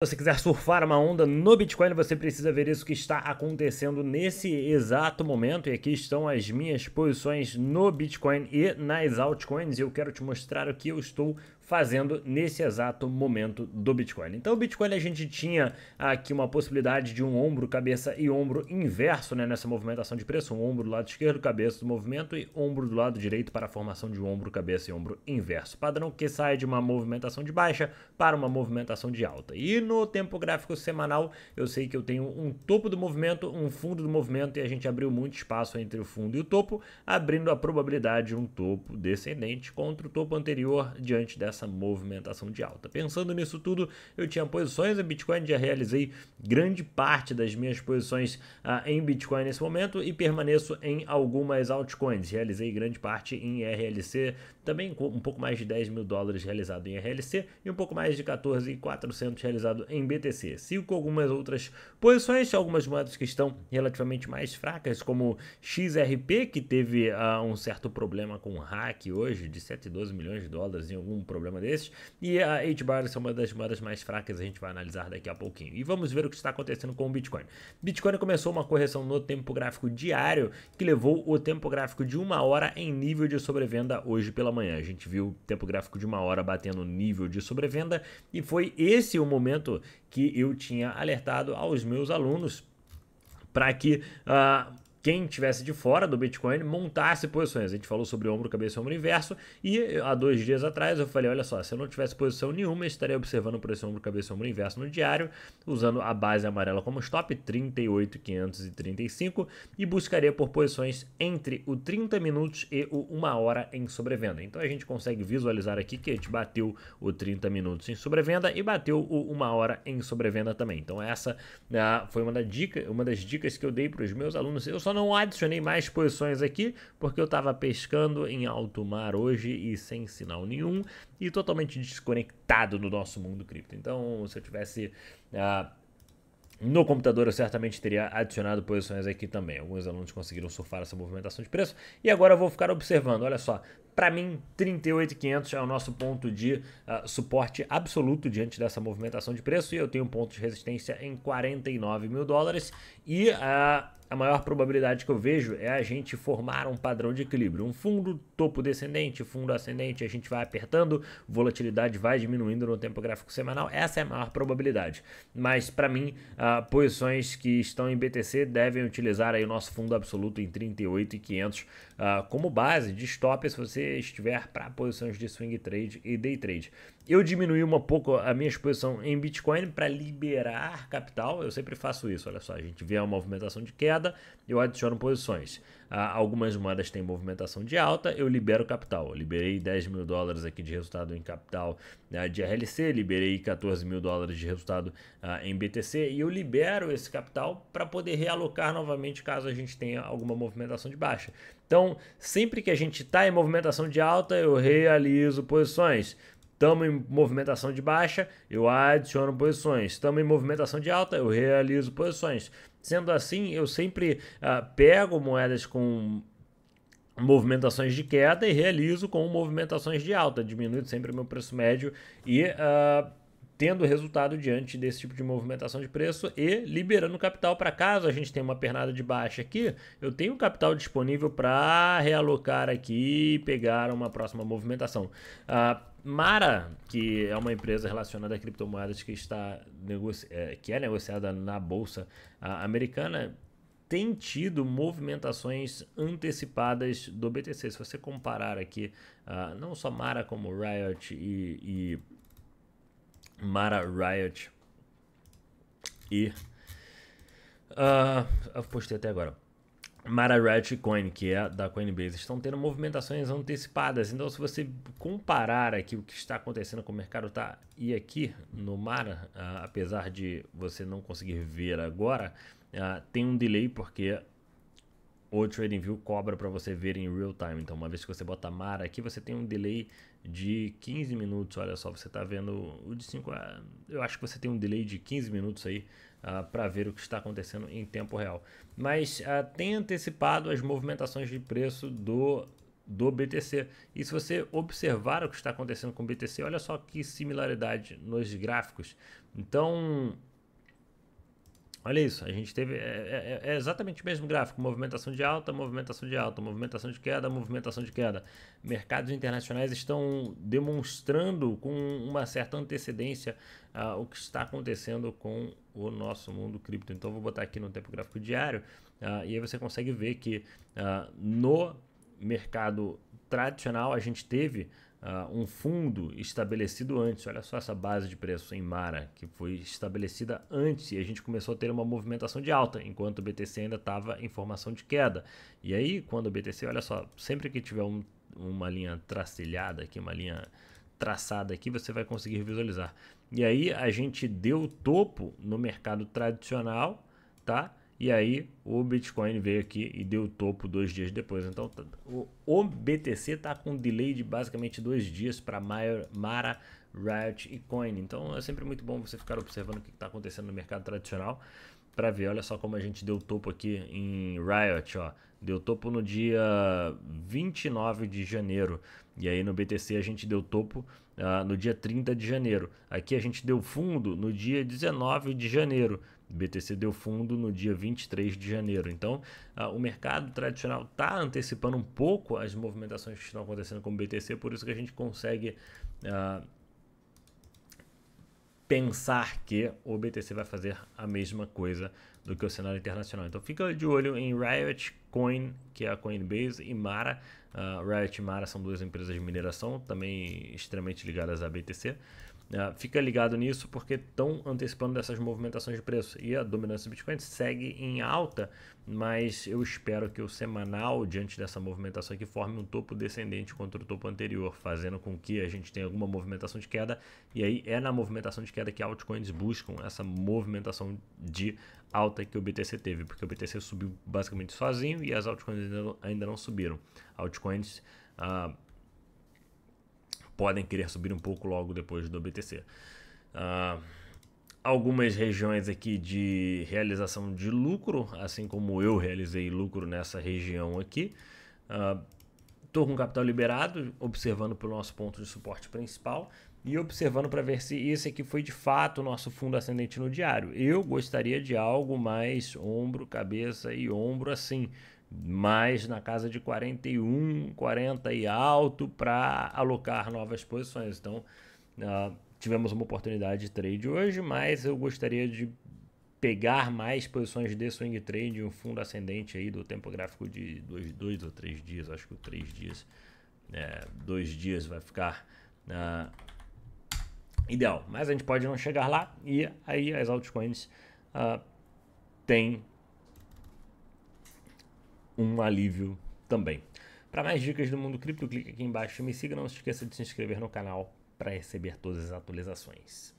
Se você quiser surfar uma onda no Bitcoin, você precisa ver isso que está acontecendo nesse exato momento. E aqui estão as minhas posições no Bitcoin e nas altcoins. E eu quero te mostrar o que eu estou fazendo nesse exato momento do Bitcoin. Então, o Bitcoin a gente tinha aqui uma possibilidade de um ombro, cabeça e ombro inverso né, nessa movimentação de preço, um ombro do lado esquerdo, cabeça do movimento e ombro do lado direito para a formação de ombro, cabeça e ombro inverso. Padrão que sai de uma movimentação de baixa para uma movimentação de alta. E no tempo gráfico semanal, eu sei que eu tenho um topo do movimento, um fundo do movimento e a gente abriu muito espaço entre o fundo e o topo, abrindo a probabilidade de um topo descendente contra o topo anterior diante dessa essa movimentação de alta. Pensando nisso tudo, eu tinha posições em Bitcoin, já realizei grande parte das minhas posições ah, em Bitcoin nesse momento e permaneço em algumas altcoins. Realizei grande parte em RLC, também um pouco mais de 10 mil dólares realizado em RLC e um pouco mais de 14,400 realizado em BTC. Sigo com algumas outras posições, algumas moedas que estão relativamente mais fracas, como XRP, que teve ah, um certo problema com o hack hoje de 112 milhões de dólares em algum problema problema desses. E a HBAR é uma das moedas mais fracas, a gente vai analisar daqui a pouquinho. E vamos ver o que está acontecendo com o Bitcoin. Bitcoin começou uma correção no tempo gráfico diário, que levou o tempo gráfico de uma hora em nível de sobrevenda hoje pela manhã. A gente viu o tempo gráfico de uma hora batendo nível de sobrevenda e foi esse o momento que eu tinha alertado aos meus alunos para que uh, quem tivesse de fora do Bitcoin montasse posições. A gente falou sobre ombro, cabeça, ombro inverso e há dois dias atrás eu falei, olha só, se eu não tivesse posição nenhuma, eu estaria observando por esse ombro, cabeça, ombro inverso no diário, usando a base amarela como stop, 38,535 e buscaria por posições entre o 30 minutos e o 1 hora em sobrevenda. Então a gente consegue visualizar aqui que a gente bateu o 30 minutos em sobrevenda e bateu o 1 hora em sobrevenda também. Então essa né, foi uma, da dica, uma das dicas que eu dei para os meus alunos. Eu só só não adicionei mais posições aqui, porque eu estava pescando em alto mar hoje e sem sinal nenhum e totalmente desconectado do nosso mundo cripto. Então, se eu tivesse ah, no computador, eu certamente teria adicionado posições aqui também. Alguns alunos conseguiram surfar essa movimentação de preço e agora eu vou ficar observando. Olha só, para mim, 38.500 é o nosso ponto de uh, suporte absoluto diante dessa movimentação de preço e eu tenho um ponto de resistência em 49 mil dólares e uh, a maior probabilidade que eu vejo é a gente formar um padrão de equilíbrio. Um fundo topo descendente, fundo ascendente, a gente vai apertando, volatilidade vai diminuindo no tempo gráfico semanal. Essa é a maior probabilidade. Mas para mim, uh, posições que estão em BTC devem utilizar aí o nosso fundo absoluto em 38 e 500 uh, ah, como base de stop se você estiver para posições de swing trade e day trade. Eu diminui um pouco a minha exposição em Bitcoin para liberar capital. Eu sempre faço isso. Olha só, a gente vê a movimentação de queda queda, eu adiciono posições. Ah, algumas moedas têm movimentação de alta, eu libero capital. Eu liberei 10 mil dólares aqui de resultado em capital né, de RLC, liberei 14 mil dólares de resultado ah, em BTC e eu libero esse capital para poder realocar novamente caso a gente tenha alguma movimentação de baixa. Então, sempre que a gente está em movimentação de alta, eu realizo posições. Estamos em movimentação de baixa, eu adiciono posições. Estamos em movimentação de alta, eu realizo posições. Sendo assim, eu sempre ah, pego moedas com movimentações de queda e realizo com movimentações de alta, diminuindo sempre meu preço médio e uh, tendo resultado diante desse tipo de movimentação de preço e liberando capital para caso a gente tenha uma pernada de baixa aqui, eu tenho capital disponível para realocar aqui e pegar uma próxima movimentação. A ah, Mara, que é uma empresa relacionada a criptomoedas que, está é, que é negociada na bolsa ah, americana, tem tido movimentações antecipadas do BTC. Se você comparar aqui, ah, não só Mara como Riot e Mara Riot e. Uh, eu postei até agora. Mara Riot Coin, que é da Coinbase, estão tendo movimentações antecipadas. Então, se você comparar aqui o que está acontecendo com o mercado tá e aqui no Mara, uh, apesar de você não conseguir ver agora, uh, tem um delay porque o TradingView cobra para você ver em real time. Então, uma vez que você bota Mara aqui, você tem um delay de 15 minutos. Olha só, você está vendo o de 5. Eu acho que você tem um delay de 15 minutos aí uh, ah, para ver o que está acontecendo em tempo real. Mas uh, tem antecipado as movimentações de preço do do BTC. E se você observar o que está acontecendo com o BTC, olha só que similaridade nos gráficos. Então, Olha isso, a gente teve. É, é, é, é, exatamente o mesmo gráfico: movimentação de alta, movimentação de alta, movimentação de queda, movimentação de queda. Mercados internacionais estão demonstrando com uma certa antecedência uh, o que está acontecendo com o nosso mundo cripto. Então, vou botar aqui no tempo gráfico diário uh, e aí você consegue ver que uh, no mercado tradicional a gente teve uh, um fundo estabelecido antes. Olha só essa base de preço em Mara, que foi estabelecida antes e a gente começou a ter uma movimentação de alta, enquanto o BTC ainda estava em formação de queda. E aí, quando o BTC, olha só, sempre que tiver um, uma linha tracilhada aqui, uma linha traçada aqui, você vai conseguir visualizar. E aí a gente deu topo no mercado tradicional, tá? E aí o Bitcoin veio aqui e deu o topo dois dias depois. Então tá, o BTC está com um delay de basicamente dois dias para Mara, Riot e Coin. Então é sempre muito bom você ficar observando o que está acontecendo no mercado tradicional para ver. Olha só como a gente deu topo aqui em Riot, ó. Deu topo no dia 29 de janeiro. E aí no BTC a gente deu topo uh, no dia 30 de janeiro. Aqui a gente deu fundo no dia 19 de janeiro. BTC deu fundo no dia 23 de janeiro. Então, uh, o mercado tradicional está antecipando um pouco as movimentações que estão acontecendo com o BTC, por isso que a gente consegue uh, pensar que o BTC vai fazer a mesma coisa do que o cenário internacional. Então fica de olho em Riot Coin, que é a Coinbase, e Mara. Uh, Riot e Mara são duas empresas de mineração, também extremamente ligadas à BTC. Uh, ah, fica ligado nisso porque estão antecipando dessas movimentações de preço. E a dominância do Bitcoin segue em alta, mas eu espero que o semanal, diante dessa movimentação aqui, forme um topo descendente contra o topo anterior, fazendo com que a gente tenha alguma movimentação de queda. E aí é na movimentação de queda que altcoins buscam essa movimentação de alta que o BTC teve, porque o BTC subiu basicamente sozinho e as altcoins ainda, ainda não subiram. Altcoins ah, podem querer subir um pouco logo depois do BTC. Ah, algumas regiões aqui de realização de lucro, assim como eu realizei lucro nessa região aqui. Estou uh, ah, com capital liberado, observando pelo nosso ponto de suporte principal e observando para ver se esse aqui foi de fato o nosso fundo ascendente no diário. Eu gostaria de algo mais ombro, cabeça e ombro assim, mais na casa de 41, 40 e alto para alocar novas posições. Então, uh, tivemos uma oportunidade de trade hoje, mas eu gostaria de pegar mais posições de swing trade, um fundo ascendente aí do tempo gráfico de dois, dois ou três dias, acho que três dias, é, dois dias vai ficar... Uh, ideal. Mas a gente pode não chegar lá e aí as altcoins uh, têm um alívio também. Para mais dicas do mundo cripto, clique aqui embaixo e me siga. Não se esqueça de se inscrever no canal para receber todas as atualizações.